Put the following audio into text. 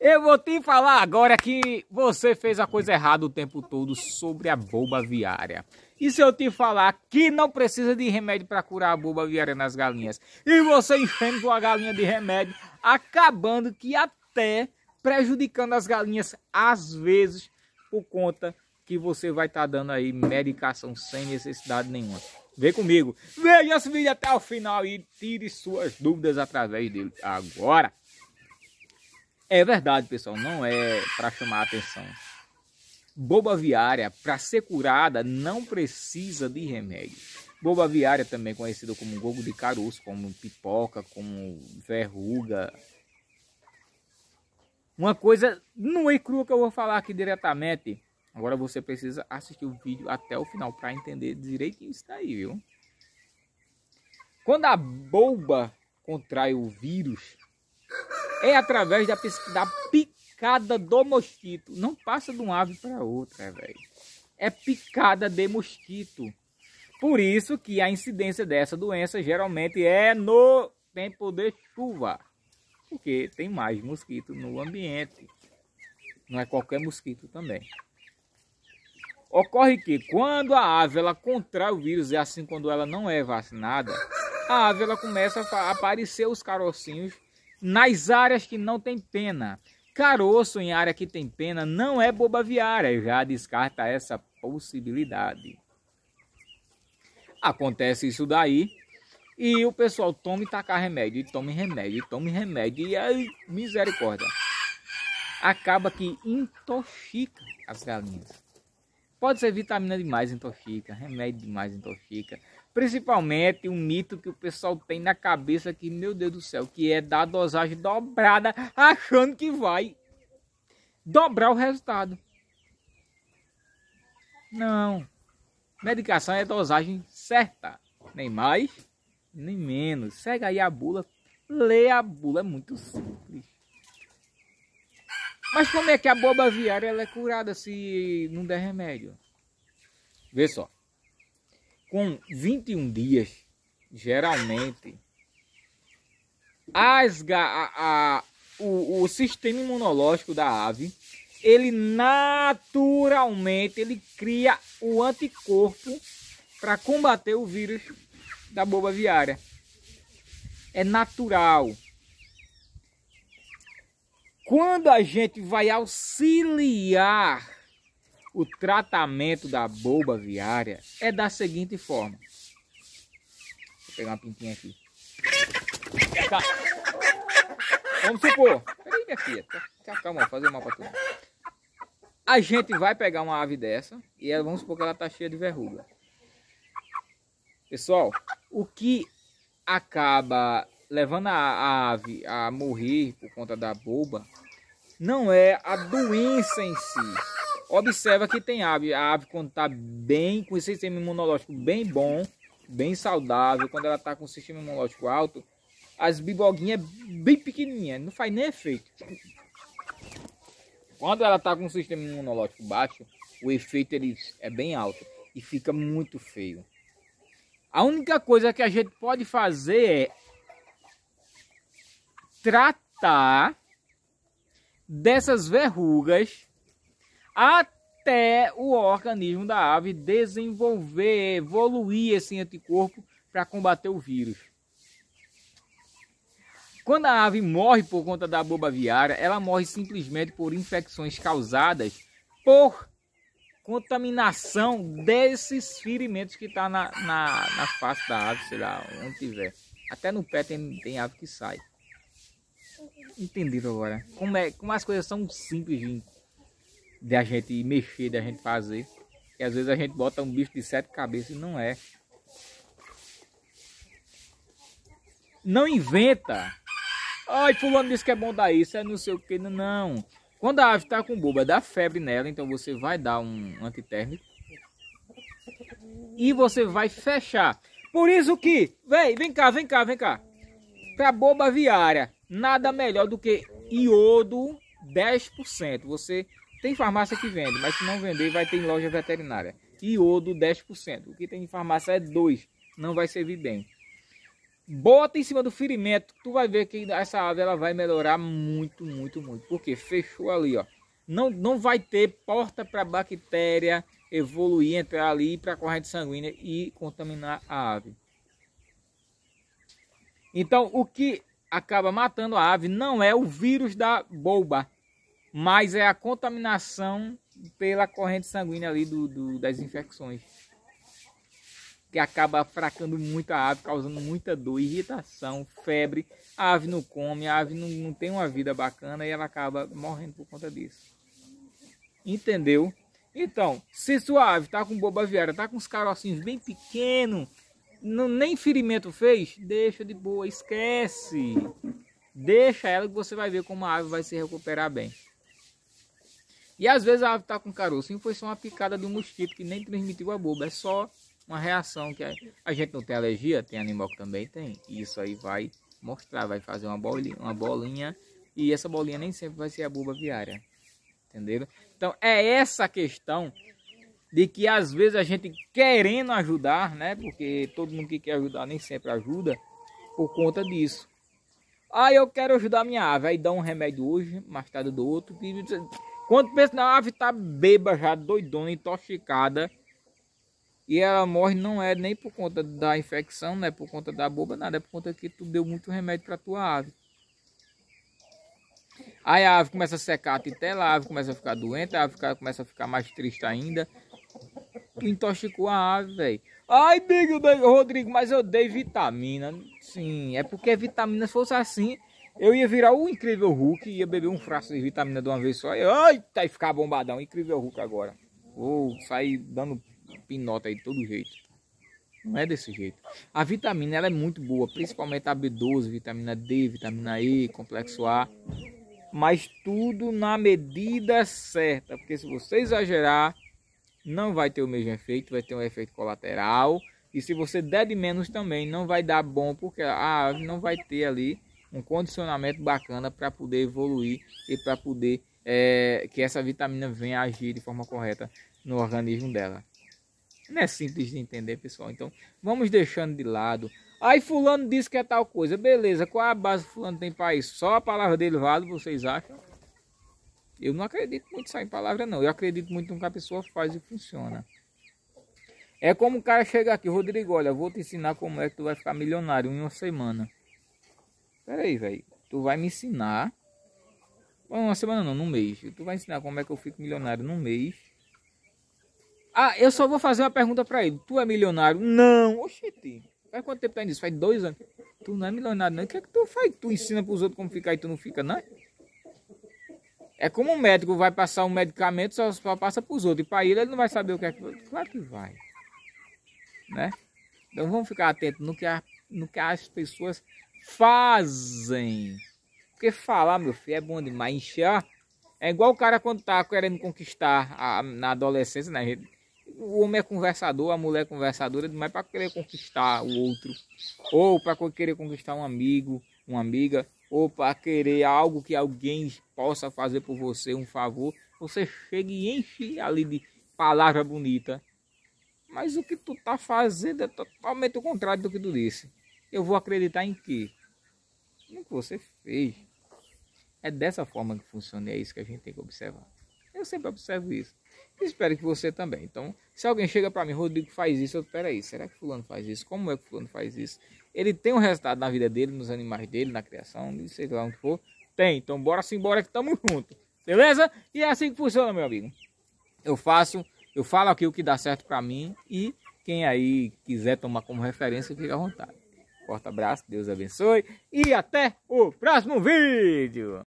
Eu vou te falar agora que você fez a coisa errada o tempo todo sobre a boba viária. E se eu te falar que não precisa de remédio para curar a boba viária nas galinhas? E você enchendo a galinha de remédio, acabando que até prejudicando as galinhas às vezes por conta que você vai estar tá dando aí medicação sem necessidade nenhuma. Vem comigo, veja esse vídeo até o final e tire suas dúvidas através dele agora. É verdade, pessoal, não é para chamar a atenção. Boba viária para ser curada, não precisa de remédio. Boba viária também conhecida como gogo de caroço, como pipoca, como verruga. Uma coisa nua e crua que eu vou falar aqui diretamente. Agora você precisa assistir o vídeo até o final para entender direitinho isso daí, viu? Quando a boba contrai o vírus, é através da, da picada do mosquito. Não passa de uma ave para outra, velho. É picada de mosquito. Por isso que a incidência dessa doença geralmente é no tempo de chuva. Porque tem mais mosquito no ambiente. Não é qualquer mosquito também. Ocorre que quando a ave ela contrai o vírus e assim quando ela não é vacinada, a ave ela começa a aparecer os carocinhos nas áreas que não tem pena. Caroço em área que tem pena não é boba viária, já descarta essa possibilidade. Acontece isso daí e o pessoal tome e tacar remédio, tome remédio, tome remédio, e aí, misericórdia. Acaba que intoxica as galinhas. Pode ser vitamina demais, intoxica, remédio demais, intoxica. Principalmente um mito que o pessoal tem na cabeça que, meu Deus do céu, que é dar dosagem dobrada, achando que vai dobrar o resultado. Não. Medicação é dosagem certa. Nem mais, nem menos. Segue aí a bula. Lê a bula. É muito simples. Mas como é que a boba viária ela é curada se não der remédio? Vê só com 21 dias, geralmente, as, a, a, o, o sistema imunológico da ave, ele naturalmente ele cria o anticorpo para combater o vírus da boba viária. É natural. Quando a gente vai auxiliar o tratamento da boba viária é da seguinte forma. Vou pegar uma pintinha aqui. Tá. Vamos supor. Peraí, minha filha. Tá, tá, calma, vou fazer mal pra tu. A gente vai pegar uma ave dessa e ela, vamos supor que ela tá cheia de verruga. Pessoal, o que acaba levando a, a ave a morrer por conta da boba não é a doença em si, observa que tem ave. A ave quando está bem, com o sistema imunológico bem bom, bem saudável, quando ela está com o sistema imunológico alto, as biboguinhas é bem pequenininhas, não faz nem efeito. Quando ela está com o sistema imunológico baixo, o efeito ele é bem alto e fica muito feio. A única coisa que a gente pode fazer é tratar dessas verrugas até o organismo da ave desenvolver, evoluir esse anticorpo para combater o vírus. Quando a ave morre por conta da boba viária, ela morre simplesmente por infecções causadas por contaminação desses ferimentos que está na, na, na face da ave, sei lá, onde tiver. Até no pé tem, tem ave que sai. Entendido agora? Como, é, como as coisas são simples, gente de a gente mexer, de a gente fazer. E às vezes a gente bota um bicho de sete cabeças e não é. Não inventa. Ai, fulano disse que é bom dar isso, é não sei o que. Não. Quando a ave está com boba, dá febre nela, então você vai dar um antitérmico. E você vai fechar. Por isso que, Vem, vem cá, vem cá, vem cá. Pra boba viária, nada melhor do que iodo 10%. Você tem farmácia que vende, mas se não vender, vai ter em loja veterinária. Iodo 10%. O que tem em farmácia é 2%. Não vai servir bem. Bota em cima do ferimento, tu vai ver que essa ave ela vai melhorar muito, muito, muito. Porque fechou ali, ó. Não, não vai ter porta para bactéria evoluir, entrar ali para a corrente sanguínea e contaminar a ave. Então, o que acaba matando a ave não é o vírus da boba, mas é a contaminação pela corrente sanguínea ali do, do das infecções. Que acaba fracando muito a ave, causando muita dor, irritação, febre. A ave não come, a ave não, não tem uma vida bacana e ela acaba morrendo por conta disso. Entendeu? Então, se sua ave tá com boba aviária, tá com os carocinhos bem pequenos, não, nem ferimento fez, deixa de boa, esquece. Deixa ela que você vai ver como a ave vai se recuperar bem. E às vezes a ave está com caroço. E foi só uma picada de um mosquito que nem transmitiu a boba. É só uma reação que a, a gente não tem alergia, tem animal que também tem. E isso aí vai mostrar, vai fazer uma bolinha, uma bolinha. E essa bolinha nem sempre vai ser a boba viária. Entenderam? Então é essa questão de que às vezes a gente querendo ajudar, né? Porque todo mundo que quer ajudar nem sempre ajuda por conta disso. Ah, eu quero ajudar minha ave. Aí dá um remédio hoje, mais tarde do outro. Quando pensa na ave tá beba já, doidona, intoxicada. E ela morre não é nem por conta da infecção, não é por conta da boba, nada. É por conta que tu deu muito remédio pra tua ave. Aí a ave começa a secar a titela, a ave começa a ficar doente, a ave começa a ficar mais triste ainda. Tu intoxicou a ave, velho. Ai, Big Rodrigo, mas eu dei vitamina. Sim, é porque vitamina, se fosse assim, eu ia virar o Incrível Hulk, ia beber um frasco de vitamina de uma vez só. E, eita, e ficar bombadão. Incrível Hulk agora. Vou sair dando pinota aí de todo jeito. Não é desse jeito. A vitamina ela é muito boa, principalmente a B12, vitamina D, vitamina E, complexo A. Mas tudo na medida certa. Porque se você exagerar, não vai ter o mesmo efeito, vai ter um efeito colateral. E se você der de menos também, não vai dar bom, porque a ah, ave não vai ter ali um condicionamento bacana para poder evoluir e para poder é, que essa vitamina venha agir de forma correta no organismo dela. Não é simples de entender, pessoal. Então, vamos deixando de lado. Aí fulano disse que é tal coisa. Beleza, qual é a base que fulano tem para isso? Só a palavra dele vale, vocês acham? Eu não acredito muito só em palavra, não. Eu acredito muito no que a pessoa faz e funciona. É como o cara chega aqui, Rodrigo, olha, vou te ensinar como é que tu vai ficar milionário em uma semana. Pera aí, velho. Tu vai me ensinar. Uma semana não, num mês. Tu vai ensinar como é que eu fico milionário num mês. Ah, eu só vou fazer uma pergunta pra ele. Tu é milionário? Não. Oxente. Faz quanto tempo tá nisso? Faz dois anos. Tu não é milionário, não. O que é que tu faz? Tu ensina pros outros como ficar e tu não fica, não? É como um médico vai passar um medicamento, só, só passa pros outros. E pra ele, ele não vai saber o que é que... Claro que vai. Né? Então vamos ficar atentos no que, a, no que as pessoas fazem. Porque falar, meu filho, é bom demais. Encher, é igual o cara quando tá querendo conquistar a, na adolescência, né? O homem é conversador, a mulher é conversadora é demais para querer conquistar o outro. Ou para querer conquistar um amigo, uma amiga. Ou para querer algo que alguém possa fazer por você, um favor. Você chega e enche ali de palavra bonita. Mas o que tu tá fazendo é totalmente o contrário do que tu disse eu vou acreditar em quê? No que você fez. É dessa forma que funciona e é isso que a gente tem que observar. Eu sempre observo isso. Espero que você também. Então, se alguém chega para mim, Rodrigo faz isso, eu peraí, será que fulano faz isso? Como é que fulano faz isso? Ele tem um resultado na vida dele, nos animais dele, na criação, sei lá onde for. Tem, então bora sim, bora que tamo junto. Beleza? E é assim que funciona, meu amigo. Eu faço, eu falo aqui o que dá certo para mim e quem aí quiser tomar como referência, fica à vontade forte abraço, Deus abençoe e até o próximo vídeo!